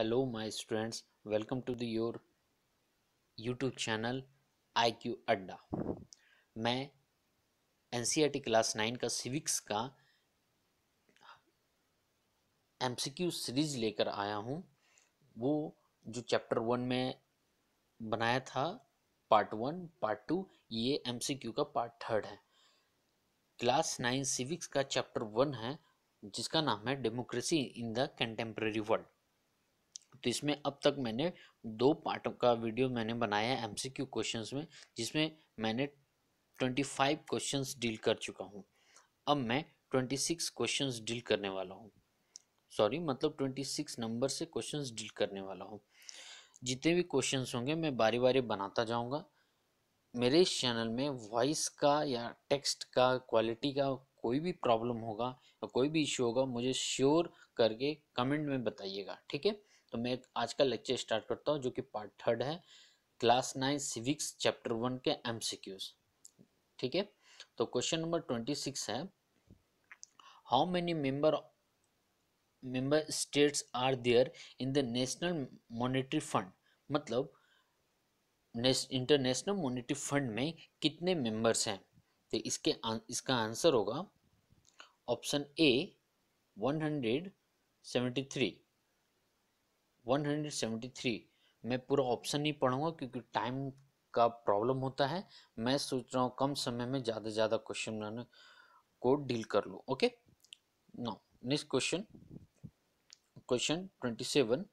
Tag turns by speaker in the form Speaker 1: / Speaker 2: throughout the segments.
Speaker 1: hello my students welcome to the your youtube channel iq Adda मैं an class nine का civics का MCQ series लेकर आया हूँ वो जो चैप्टर वन में बनाया था पार्ट वन पार्ट टू ये एमसीक्यू का पार्ट थर्ड है क्लास नाइन सिविक्स का चैप्टर वन है जिसका नाम है democracy in the contemporary world तो इसमें अब तक मैंने दो पार्ट का वीडियो मैंने बनाया है एमसीक्यू क्वेश्चंस में जिसमें मैंने ट्वेंटी फाइव क्वेश्चन डील कर चुका हूँ अब मैं ट्वेंटी सिक्स क्वेश्चन डील करने वाला हूँ सॉरी मतलब ट्वेंटी सिक्स नंबर से क्वेश्चन डील करने वाला हूँ जितने भी क्वेश्चन होंगे मैं बारी बारी बनाता जाऊँगा मेरे इस चैनल में वॉइस का या टेक्स्ट का क्वालिटी का कोई भी प्रॉब्लम होगा या कोई भी इशू होगा मुझे श्योर करके कमेंट में बताइएगा ठीक है तो मैं आज का लेक्चर स्टार्ट करता हूँ जो कि पार्ट थर्ड है class nine civics chapter one के एम ठीक है तो क्वेश्चन नंबर ट्वेंटी सिक्स है how many member member states are there in the national monetary fund मतलब इंटरनेशनल मॉनेटरी फंड में कितने मेंबर्स हैं तो इसके इसका आंसर होगा option A one hundred seventy three 173 मैं पूरा ऑप्शन नहीं पढ़ूंगा क्योंकि टाइम का प्रॉब्लम होता है मैं सोच रहा हूँ कम समय में ज़्यादा से ज़्यादा क्वेश्चन को डील कर लूँ okay now next question question 27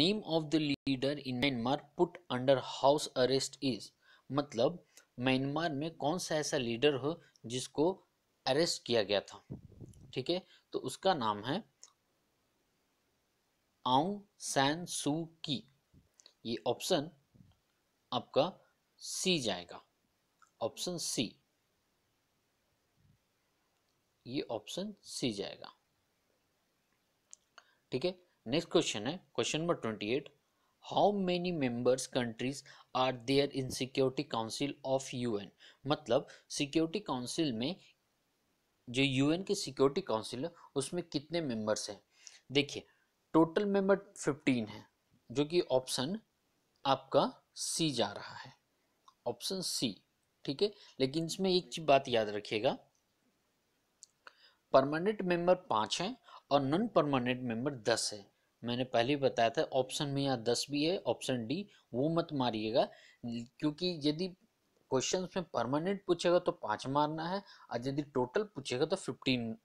Speaker 1: name of the leader in Myanmar put under house arrest is मतलब म्यांमार में कौन सा ऐसा लीडर हो जिसको अरेस्ट किया गया था ठीक है तो उसका नाम है आउ सैन सू की ये ऑप्शन आपका सी जाएगा ऑप्शन सी ये ऑप्शन सी जाएगा ठीक है नेक्स्ट क्वेश्चन है question number twenty eight how many members countries are there in security council of UN मतलब सिक्योरिटी काउंसिल में जो यूएन के सिक्योरिटी काउंसिल है उसमें कितने मेंबर्स हैं देखिए टोटल मेंबर फिफ्टीन है जो कि ऑप्शन आपका सी जा रहा है ऑप्शन सी ठीक है लेकिन इसमें एक चीज बात याद रखिएगा परमानेंट मेंबर पाँच है और नॉन परमानेंट मेंबर दस है मैंने पहले ही बताया था ऑप्शन में यहाँ दस भी है ऑप्शन डी वो मत मारिएगा क्योंकि यदि क्वेश्चन में परमानेंट पूछेगा तो पाँच मारना है और यदि टोटल पूछेगा तो फिफ्टीन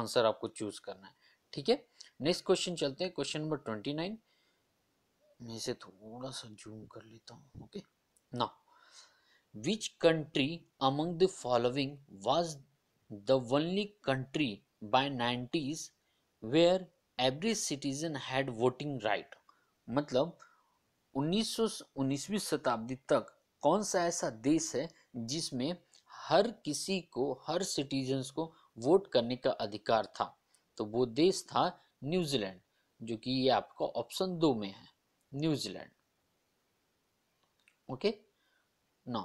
Speaker 1: आंसर आपको चूज करना है ठीक है नेक्स्ट क्वेश्चन चलते हैं क्वेश्चन नंबर ट्वेंटी नाइन मैं इसे थोड़ा सा जूम कर लेता हूँ ओके ना which country among the following was the only country by nineties where every citizen had voting right मतलब उन्नीस सौ शताब्दी तक कौन सा ऐसा देश है जिसमें हर किसी को हर सिटीजन्स को वोट करने का अधिकार था तो वो देश था न्यूजीलैंड जो कि ये आपका ऑप्शन दो में है न्यूजीलैंड ओके नौ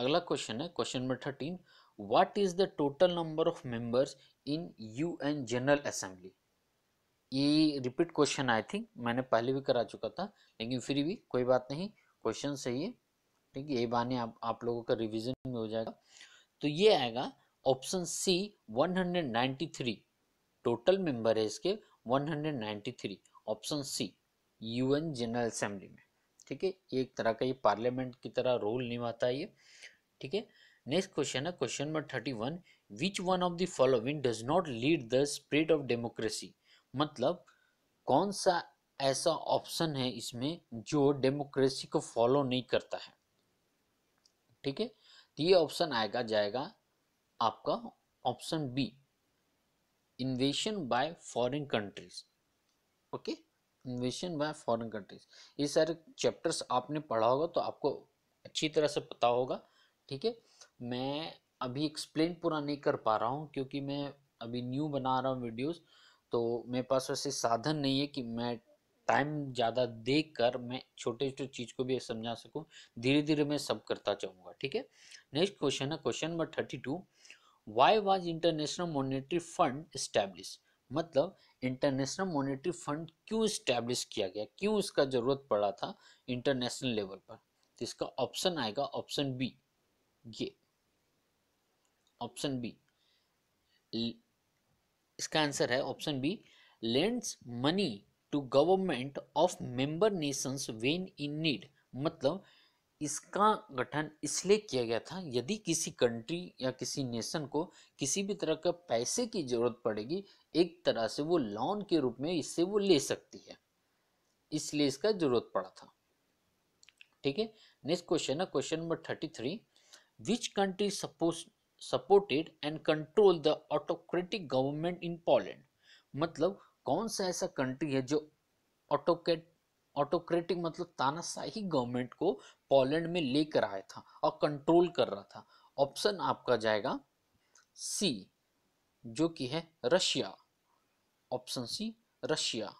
Speaker 1: अगला क्वेश्चन है question number thirteen what is the total number of members in UN general assembly ये रिपीट क्वेश्चन आई थिंक मैंने पहले भी करा चुका था लेकिन फिर भी कोई बात नहीं क्वेश्चन सही है ठीक है ये बाने आप, आप लोगों का रिवीजन में हो जाएगा तो ये आएगा ऑप्शन सी 193 टोटल मेंबर है इसके 193 option C UN general assembly में ठीक है एक तरह का ये पार्लियामेंट की तरह रोल निभाता है ये ठीक है नेक्स्ट क्वेश्चन है question number thirty one which one of the following does not lead the spread of democracy मतलब कौन सा ऐसा ऑप्शन है इसमें जो डेमोक्रेसी को फॉलो नहीं करता है ठीक है तो ये ऑप्शन आएगा जाएगा आपका option B invasion by foreign countries okay invasion by foreign countries ये सारे चैप्टर्स आपने पढ़ा होगा तो आपको अच्छी तरह से पता होगा ठीक है मैं अभी एक्सप्लेन पूरा नहीं कर पा रहा हूँ क्योंकि मैं अभी न्यू बना रहा हूँ वीडियोस तो मेरे पास वैसे साधन नहीं है कि मैं टाइम ज़्यादा देख कर मैं छोटे छोटे चीज़ को भी समझा सकूँ धीरे धीरे मैं सब करता चाहूँगा ठीक है नेक्स्ट क्वेश्चन है question number thirty two why was international monetary fund establish मतलब इंटरनेशनल मॉनेटरी फंड क्यों इस्टेब्लिश किया गया क्यों इसका ज़रूरत पड़ा था इंटरनेशनल लेवल पर तो इसका ऑप्शन आएगा ऑप्शन बी ये ऑप्शन बी इसका आंसर है option B lends money to government of member nations when in need मतलब इसका गठन इसलिए किया गया था यदि किसी कंट्री या किसी नेशन को किसी भी तरह का पैसे की जरूरत पड़ेगी एक तरह से वो लोन के रूप में इससे वो ले सकती है इसलिए इसका जरूरत पड़ा था ठीक है नेक्स्ट क्वेश्चन है question number thirty three which country suppose supported and control the autocratic government in Poland मतलब कौन सा ऐसा कंट्री है जो ऑटोक्रेट ऑटोक्रेटिक मतलब तानाशाही गवर्नमेंट को पोलैंड में लेकर आया था और कंट्रोल कर रहा था ऑप्शन आपका जाएगा सी जो कि है रशिया ऑप्शन सी रशिया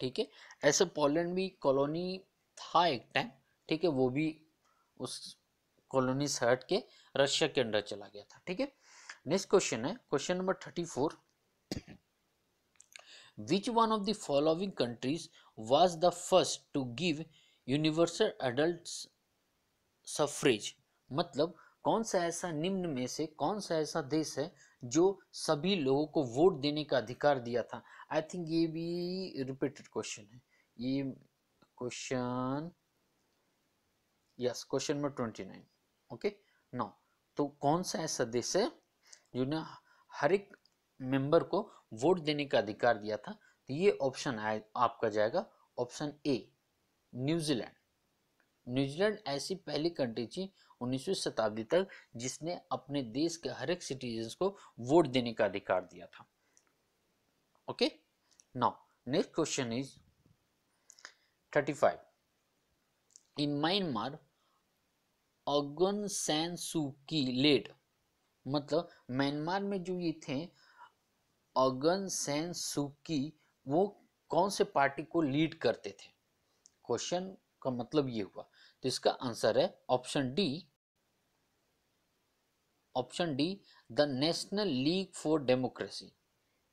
Speaker 1: ठीक है ऐसे पोलैंड भी कॉलोनी था एक टाइम ठीक है वो भी उस कॉलोनी से हट के रशिया के अंडर चला गया था ठीक है नेक्स्ट क्वेश्चन है question number thirty four Which one of the following countries was the first to give universal adult suffrage मतलब कौन सा ऐसा निम्न में से कौन सा ऐसा देश है जो सभी लोगों को वोट देने का अधिकार दिया था आई थिंक ये भी रिपीटेड क्वेश्चन है ये question yes question number twenty nine okay नौ तो कौन सा ऐसा देश है जो ना हर एक मेंबर को वोट देने का अधिकार दिया था तो ये ऑप्शन आपका जाएगा ऑप्शन ए न्यूजीलैंड न्यूजीलैंड ऐसी पहली कंट्री थी उन्नीसवीं शताब्दी तक जिसने अपने देश के हर एक सिटीजन को वोट देने का अधिकार दिया था okay now next question is 35 in Myanmar Aung San Suu Kyi led मतलब म्यांमार में जो ये थे अगन सेन सुकी वो कौन से पार्टी को लीड करते थे क्वेश्चन का मतलब ये हुआ तो इसका आंसर है option D option D the national league for democracy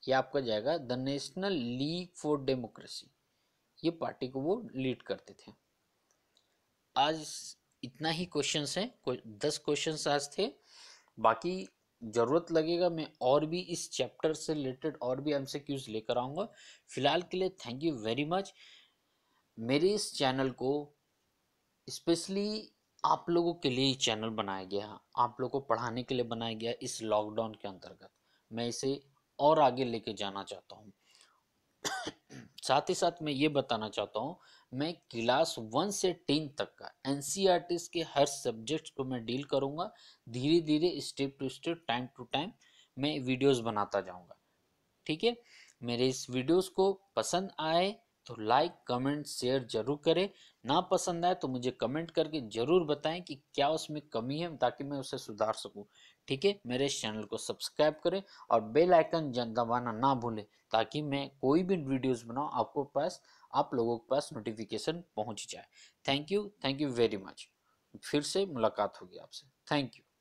Speaker 1: ये आपका जाएगा the national league for democracy ये पार्टी को वो लीड करते थे आज इतना ही क्वेश्चंस हैं दस क्वेश्चंस आज थे बाकी ज़रूरत लगेगा मैं और भी इस चैप्टर से रिलेटेड और भी एम लेकर आऊँगा फ़िलहाल के लिए थैंक यू वेरी मच मेरे इस चैनल को स्पेशली आप लोगों के लिए चैनल बनाया गया है आप लोगों को पढ़ाने के लिए बनाया गया इस लॉकडाउन के अंतर्गत मैं इसे और आगे लेके जाना चाहता हूँ साथ ही साथ मैं ये बताना चाहता हूँ मैं क्लास वन से टेन तक का एन e के हर सब्जेक्ट को मैं डील करूँगा धीरे धीरे step to step time to time मैं वीडियोस बनाता जाऊँगा ठीक है मेरे इस वीडियोस को पसंद आए तो लाइक कमेंट शेयर जरूर करें ना पसंद आए तो मुझे कमेंट करके ज़रूर बताएं कि क्या उसमें कमी है ताकि मैं उसे सुधार सकूँ ठीक है मेरे चैनल को सब्सक्राइब करें और बेल आइकन दबाना ना भूलें ताकि मैं कोई भी वीडियोस बनाऊँ आपको पास आप लोगों के पास नोटिफिकेशन पहुंच जाए thank you thank you very much फिर से मुलाकात होगी आपसे थैंक यू